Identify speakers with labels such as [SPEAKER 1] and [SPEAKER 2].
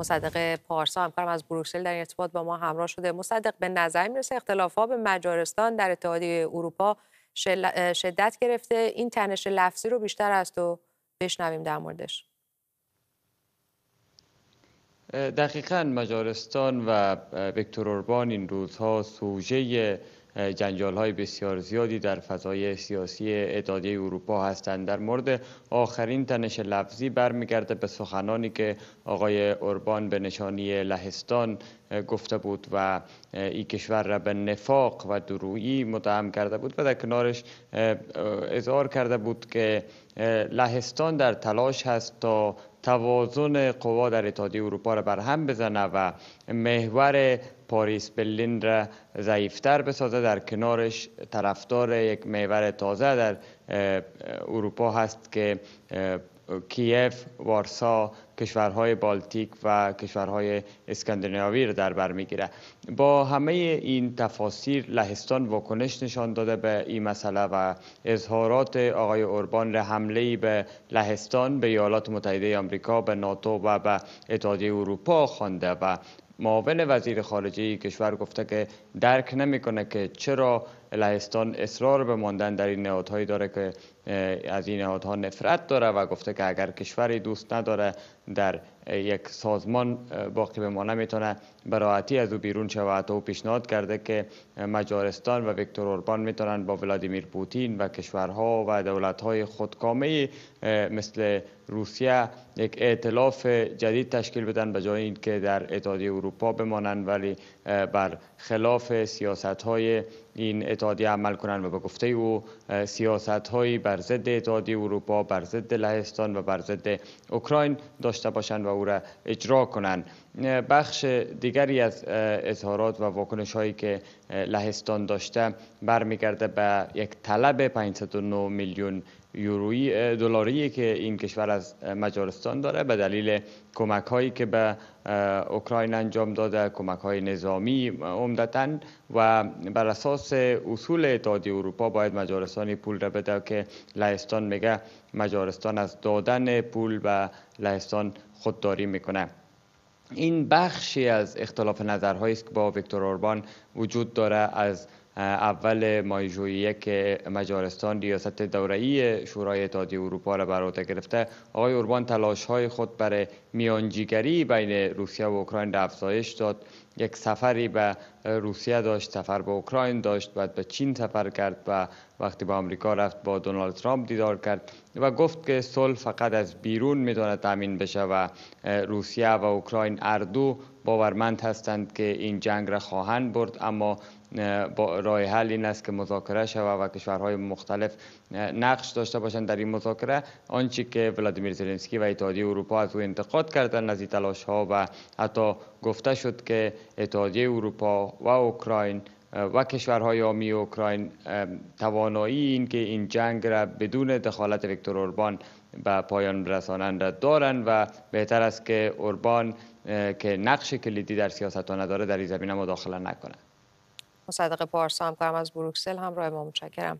[SPEAKER 1] مصدق پارسا همکارم از بروکسل در ارتباط با ما همراه شده مصدق به نظر میرسه اختلاف ها به مجارستان در اتحادیه اروپا شدت گرفته این تنش لفظی رو بیشتر از تو بشنویم در موردش دقیقا مجارستان و ویکتور اوربان این روزها سوژه جنجال های بسیار زیادی در فضای سیاسی اتحادیه اروپا هستند در مورد آخرین تنش لفظی برمیگرده به سخنانی که آقای اوربان به نشانی لهستان گفته بود و این کشور را به نفاق و درویی متهم کرده بود و در کنارش اظهار کرده بود که لهستان در تلاش هست تا توازن قوا در اتحادیه اروپا را بر هم بزنه و محور پاریس برلین را ضعیفتر بسازه در کنارش طرفدار یک محور تازه در اروپا هست که کیف، وارسا، کشورهای بالتیک و کشورهای اسکندیناوی را در بر میگیره با همه این تفاصیل لهستان واکنش نشان داده به این مسئله و اظهارات آقای اوربان را حمله به لهستان به ایالات متحده آمریکا به ناتو و به اتحادیه اروپا خوانده و معاون وزیر خارجه کشور گفته که درک نمیکنه که چرا لهستان اصرار به ماندن در این نهادهایی داره که از این نهادها نفرت داره و گفته که اگر کشوری دوست نداره در یک سازمان باقی بمانه میتونه براحتی از او بیرون شود و پیشنهاد کرده که مجارستان و ویکتور اوربان میتونن با ولادیمیر پوتین و کشورها و دولتهای خودکامه مثل روسیه یک ائتلاف جدید تشکیل بدن به جای اینکه در اتحادیه اروپا بمانند ولی بر خلاف سیاست های این اتحادی عمل کنند و به گفته او سیاست هایی بر ضد اتحادیه اروپا بر ضد لهستان و بر ضد اوکراین داشته باشند و او را اجرا کنند بخش دیگری از اظهارات و واکنش هایی که لهستان داشته برمیگرده به یک طلب 509 میلیون یورویی دلاری که این کشور از مجارستان داره به دلیل کمک هایی که به اوکراین انجام داده کمک های نظامی عمدتا و بر اساس اصول اتحادیه اروپا باید مجارستانی پول را بده که لهستان میگه مجارستان از دادن پول به لهستان خودداری میکنه این بخشی از اختلاف نظرهایی است که با ویکتور اوربان وجود داره از اول مای ژوئیه که مجارستان ریاست دوره‌ای شورای اتحادیه اروپا را بر عهده گرفته آقای اوربان های خود برای میانجیگری بین روسیه و اوکراین را افزایش داد یک سفری به روسیه داشت سفر به اوکراین داشت بعد به چین سفر کرد و وقتی به آمریکا رفت با دونالد ترامپ دیدار کرد و گفت که صلح فقط از بیرون میتونه تامین بشه و روسیه و اوکراین اردو باورمند هستند که این جنگ را خواهند برد اما با رای حل این است که مذاکره شود و کشورهای مختلف نقش داشته باشند در این مذاکره آنچه که ولادیمیر زلنسکی و اتحادیه اروپا از او انتقاد کردند از این تلاش ها و حتی گفته شد که اتحادیه اروپا و اوکراین و کشورهای آمی اوکراین توانایی این که این جنگ را بدون دخالت ویکتور اوربان به پایان رسانند را دارند و بهتر است که اوربان که نقش کلیدی در سیاست ها نداره در این زمینه مداخله نکند مصدق پارسا همکارم از بروکسل همراه ما متشکرم